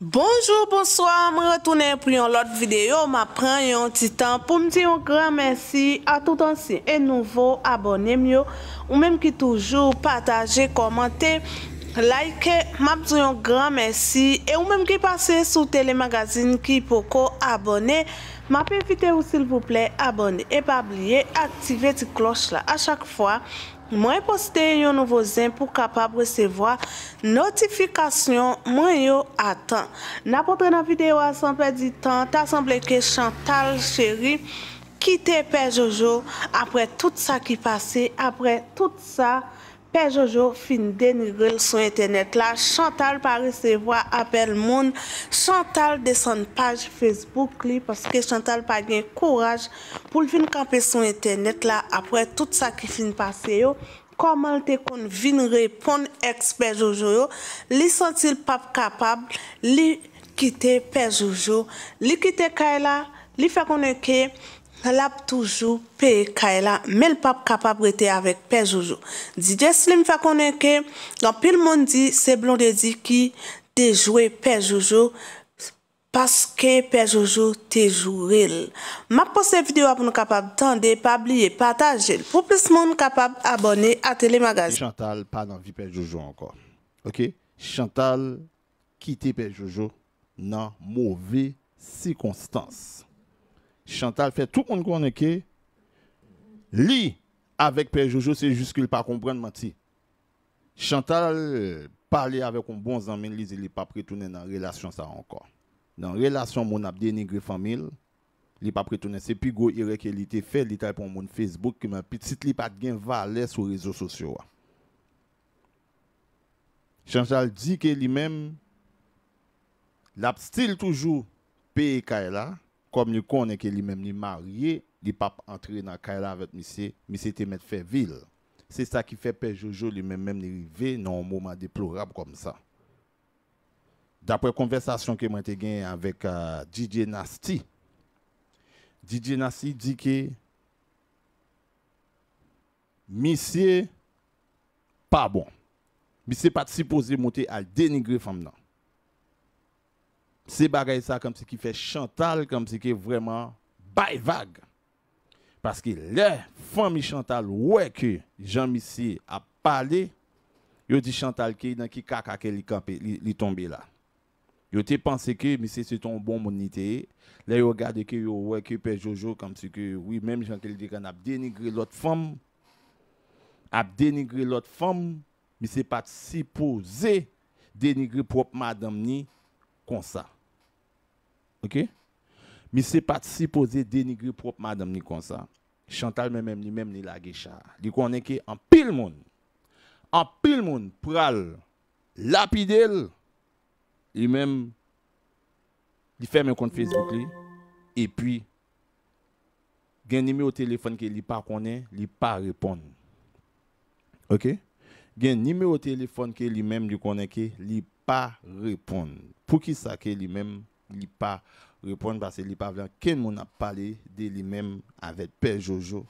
Bonjour, bonsoir, me retourner pour une autre vidéo, je prends un petit temps pour me dire un grand merci à tout ancien et nouveau abonné ou même qui toujours partager, commenter. Like, m'a un grand merci et ou même qui passez sous télémagazine qui peut abonné m'a aussi s'il vous plaît abonner et pas oublier activer cette cloche là à chaque fois Mwen poste yo nouvo zin pou kapab resevoa notifikasyon mwen yo atan. Na potre nan videyo asan pe di tan, ta asan bleke Chantal cheri ki te pe Jojo apre tout sa ki pase, apre tout sa. Père Jojo fin dénigrer son internet là. Chantal pas recevoir appel monde. Chantal descend page Facebook li parce que Chantal pas gain courage pour venir camper son internet là après tout ça qui fin passé yo. Comment te kon vin répondre expert Jojo yo? Li sont-ils pas capable li quitter Père Jojo? Li quitter Kayla? Li fait konne que elle a toujours Pe Kaila, mais le pape capable rete avec Père Joujou. DJ Slim fait connaître que, dans pile le monde dit, c'est dit qui te joué Père parce que pe Jojo te juril. Ma pose video pou nou pas oublier, partager. Pour plus monde capable kapab à a Télémagazine. Chantal pas nan vie pe Jojo encore. Ok? Chantal kite pe Jojo dans mauvaises circonstances Chantal fè tou kon kone ke li avèk pe Jojo se jous ki l pa kompren ma ti. Chantal pale avèk kon bon zanmen li se li pa pritounen nan relasyon sa ankon. Nan relasyon moun ap de negre famil, li pa pritounen se pi go irek ke li te fè lita pou moun Facebook keman pitit li pat gen va alè sou rezo sosyo wa. Chantal di ke li men l ap stil toujou pe e ka e la comme nous connaissons que lui-même est marié, il pas entrer dans la avec monsieur, monsieur était mettre faire ville. C'est ça qui fait père Jojo lui-même même arrivé dans un moment déplorable comme ça. D'après la conversation que j'ai eue avec Didier euh, DJ Nasty, DJ Nasty dit que monsieur pas bon. Monsieur pas supposé monter à dénigrer femme là c'est bagaille ça comme si qui fait Chantal comme si qui est vraiment bail vague parce que les famille Chantal ouais que Jean Missier a parlé il dit Chantal qui dans qui caca qu'elle est il tombé là Il te pensé que c'était c'est ton bon monité là il regarde que yo ouais que père Jojo comme si que oui même Jean qu'il dit qu'on a dénigré l'autre femme a dénigré l'autre femme mais c'est pas supposé dénigrer propre madame ni comme ça OK Mais n'est pas supposé dénigrer propre madame ni comme ça. Chantal même ni même ni la guécha. Li qu'on en pile monde. En pile monde pral lapidel lui même li ferme un compte Facebook li, et puis gen numéro téléphone que li pas connaît, li pas répondre. OK Gen numéro téléphone que lui même lui connaît que li pas répondre. Pour qui ça que lui même li pa repon vase li pa vyan ken moun ap pale de li men avet Pe Jojo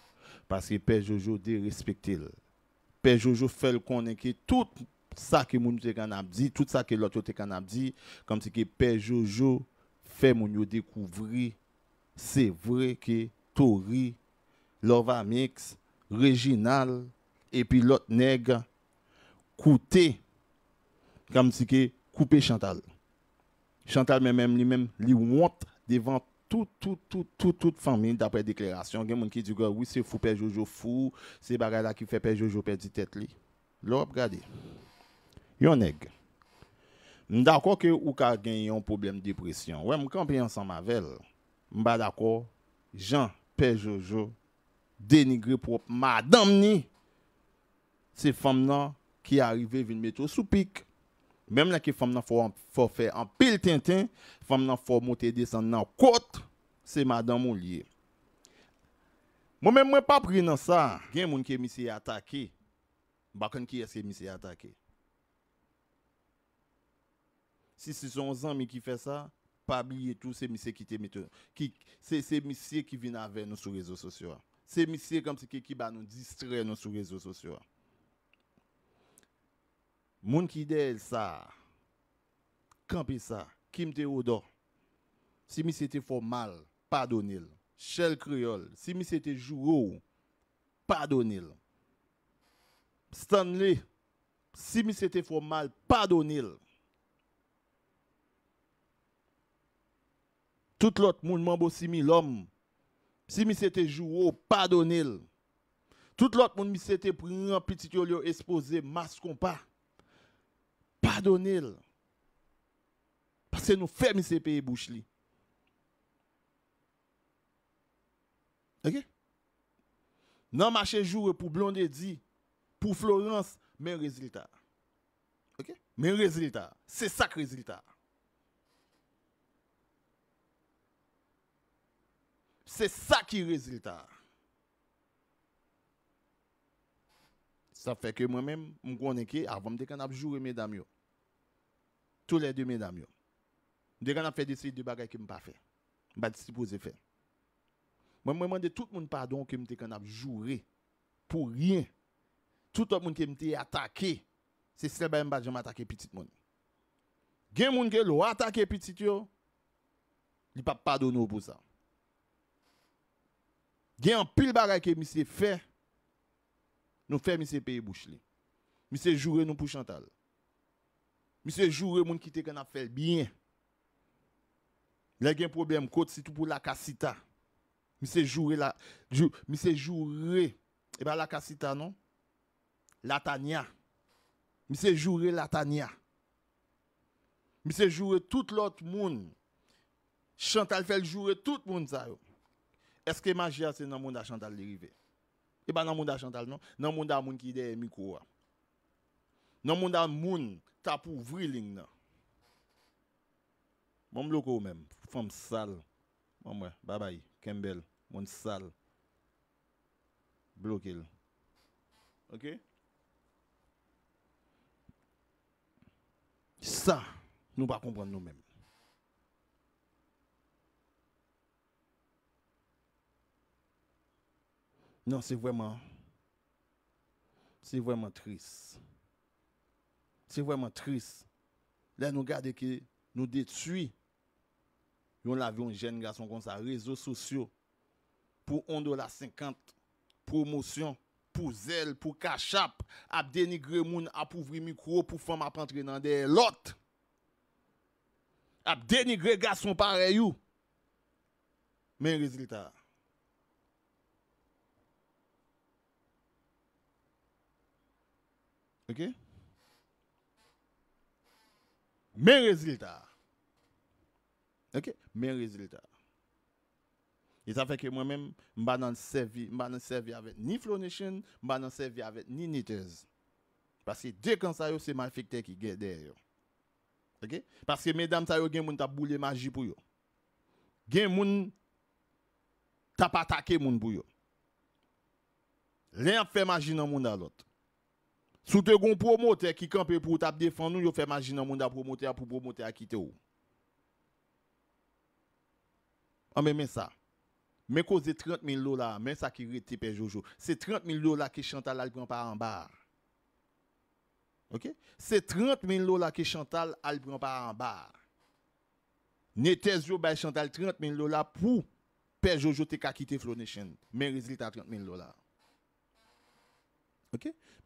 paske Pe Jojo de respekte Pe Jojo fel konen ke tout sa ke moun yo te kanabzi tout sa ke lot yo te kanabzi kam si ke Pe Jojo fe moun yo dekouvri se vre ke Tori, Lovamix Reginal epi lot neg koute kam si ke Koupe Chantal Chantal même lui-même, lui honte devant toute, toute, toute, toute, famille d'après déclaration. Il y a des gens qui disent, oui, c'est fou, père Jojo fou, c'est bagarre là qui fait père Jojo perdre tête. Là, regardez. Yon nèg. D'accord que ou ka un problème de dépression. Ouais, me camper ensemble avec elle. d'accord. Jean père Jojo dénigré propre madame ni. C'est femme là qui arrivent venir mettre sous pique même là qui femme faut faire en pile tintin femme faut monter descendre en côte c'est madame Moulier moi même moi pas pris dans ça gien moun ki des attaqué bakon ki est misé attaqué bah, si c'est son amis qui fait ça pas oublier tout ces messieurs qui te met qui c'est messieurs qui viennent avec nous sur les réseaux sociaux Ces messieurs comme ce qui qui nous distraire nous sur les réseaux sociaux Moun ki d'elle ça, camper ça, Kim Théodore, si mi c'était formal, pardonnez-le. Shell Creole, si mi c'était joueur, pardonnez Stanley, si mi c'était formal, pardonnez-le. Tout l'autre monde mambo si mi l'homme, si mi c'était joueur, pardonnez Tout l'autre monde mi c'était un petit yo exposé masque pas pardonnez Parce que nous fermons ces pays bouche. Ok? Non, marché jour pour Blondie, dit, pour Florence, mais résultat. Ok? Mais résultat. C'est ça que résultat. C'est ça qui résultat. Ça fait que moi-même, je connais que avant de jouer, mesdames tous les deux mesdames. Dès qu'on a fait des séries de bagages que je pas fait, je bah, pas supposé faire. Moi, je demande tout le monde pardon que je joué pour rien. Tout le monde qui m'a attaqué, c'est celle que je pas attaqué petit monde. Gen moun qui l'ont attaqué petit yo, il pas pardonner pour ça. Gen un pile bagay que monsieur fait, nous fait monsieur pays bouche li. Monsieur jouer nous pour Chantal. Monsieur joue moun qui te qu'on a fait bien. Le il y a un problème, côte, c'est tout pour la casita. Monsieur joue la, Monsieur Jouré, et eh ben la casita, non? La Tania. Monsieur Jouré, la Tania. Monsieur Jouré, tout l'autre monde. Chantal fait jouer tout le monde ça. Est-ce que magie c'est dans le monde Chantal dérivé? Et eh ben dans le monde à Chantal, non? Dans le monde à ki qui est micro. Hein. Non moun dan moun tap ouvri Bon nan. Mwen bloko ou même, sale. sal. moi, Bye bye, Kembel, moun sale. Ok? Ça, nous ne comprenons pas nous-mêmes. Non, c'est vraiment, c'est vraiment triste. C'est vraiment triste. Là, nous gardons, qui nous Vous Nous un jeune garçon comme ça, réseaux sociaux, pour 1,50$, promotion, pour zèle, pour cachap, à dénigrer moun, pour ouvrir micro, pour femme à entrer dans des lotes. À dénigrer garçon pareil. Mais résultat, OK mes résultats. Ok? Mais résultat. Et ça fait que moi-même, je ne pas servi avec ni Flow je ne servi avec ni Nitters. Parce que dès que ça, c'est malfecté qui est derrière. Ok? Parce que mesdames, ça, il y a des gens boule magie pour eux. Il y a des gens qui attaqué pour eux. L'un fait magie dans monde à l'autre. Sous te gon promoteur qui campe pour tap défendre nous, yo fait imaginer monde a promoteur pour promoteur à quitter ou. On même ça. Mais cause 30 000 dollars, mais ça qui rete pe Jojo. C'est 30 000 dollars que Chantal prend par en bar. OK C'est 30 000 dollars que Chantal prend par en bar. Netez yo bay Chantal 30 000 dollars pour Père Jojo te ka quitter Flow Nation. Mais résultat 30 000 dollars.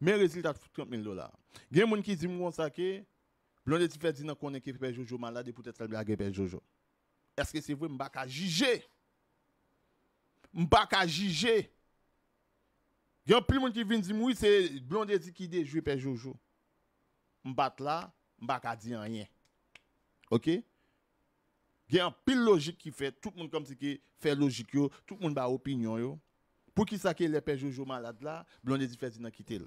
Men reziltat foute 30.000 dolar. Gen moun ki zi moun sa ke, blonde zi fè zi nan konen ke pe Jojo malade pou tè tèlbe a ge pe Jojo. Eske se vwe mba ka jijè? Mba ka jijè? Gen pli moun ki vin zi moun, se blonde zi ki de jwe pe Jojo. Mbat la, mba ka di an yè. Ok? Gen pli logik ki fè, tout moun kom si ki fè logik yo, tout moun ba opinyon yo. Pour qui ça que les pères Jojo malade là, Blondé dit Ferdinand quitter.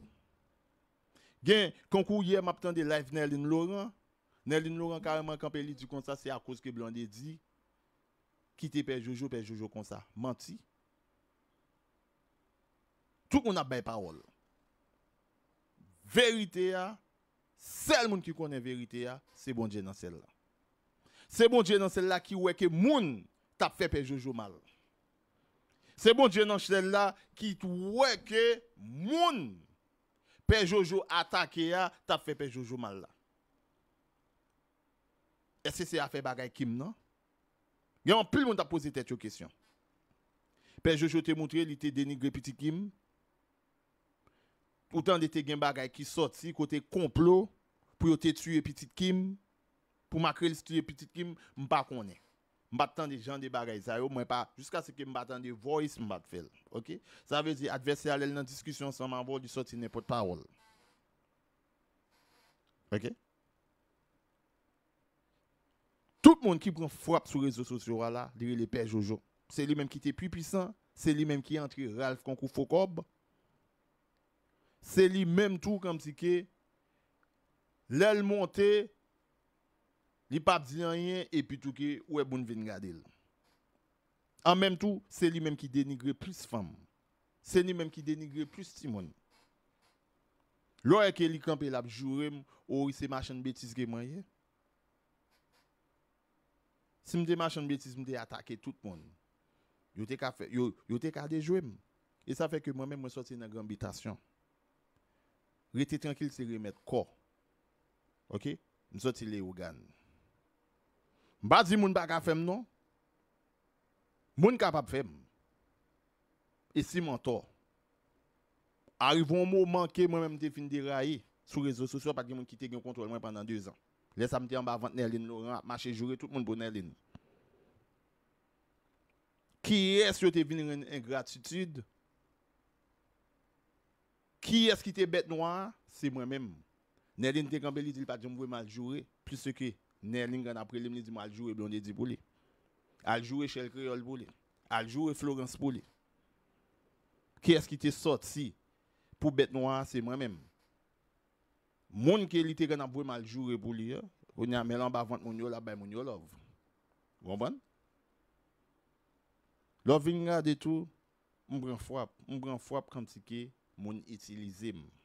Gen, concours hier, de live Nerline Laurent. Néline Laurent carrément campé li dit comme ça, c'est à cause que Blondé dit quitter père Jojo, père Jojo comme ça, menti. Tout qu'on a belle parole. Vérité a seul qui connaît vérité a, c'est bon Dieu dans celle-là. C'est bon Dieu dans celle-là qui ouais que moun t'a fait père Jojo mal. C'est bon Dieu dans là qui voit que moun Père Jojo attaqué a t'a fait Père Jojo mal là. Est-ce que c'est affaire bagay Kim non Il y a plus monde t'a posé tête yo questions. Père Jojo t'a montré il t'a dénigré petit Kim. Autant de te gen bagay qui sorti côté complot pour te tuer petit Kim pour Macrel tuer petit Kim, m'pas connais m'attend des gens des bagages ça yo pas jusqu'à ce que m'attend des voice m'bat faire OK ça veut dire adversaire dans discussion sans m'avoir du sortir n'importe parole OK tout le monde qui prend frappe sur les réseaux sociaux là dire les pères Jojo c'est lui même qui était plus puissant c'est lui même qui est entré Ralph Konkou c'est lui même tout comme si que l'aile montée Li ne dit rien et puis tout que ouais bon e vinn regarder. En même temps, c'est lui-même qui dénigre plus femme. C'est lui-même qui dénigre plus Timon. est li camper l'a jouer ou c'est machin bêtise que moi Si m'te machin bêtise vais attaquer tout le monde. Yo te fait yo yo te Et ça fait que moi-même moi sorti dans habitation. Restez tranquille, c'est remettre corps. OK? Nous sortir les organes pas di moun baka fem non. Moun capable fem. Et si mentor. Arrivons un moment que moi-même te fin déraillé sur les réseaux sociaux parce que moun qui mon contrôle moi pendant deux ans. Les samedi en bas vente Nerline Laurent, marcher jouer tout le monde pour Nerline. Qui est-ce qui te venu une ingratitude? Qui est-ce qui te bête noir? C'est moi-même. Nerline te campé, il dit pas que je mal jouer, plus que Ne ling an aprelem li di mwa aljou e Blondie Di Boulé. Aljou e Chelle Creole Boulé. Aljou e Florence Boulé. Kè es ki te sot si pou bet nou an se mwen men. Moun ke li te gen ap vwe mwa aljou e eh. Boulé, wè ni an melan ba vwant moun yo la bay moun yo love. Gwamban? Loving nga de tou mwen fwap. Mwen fwap kam si ke moun itilize mwen.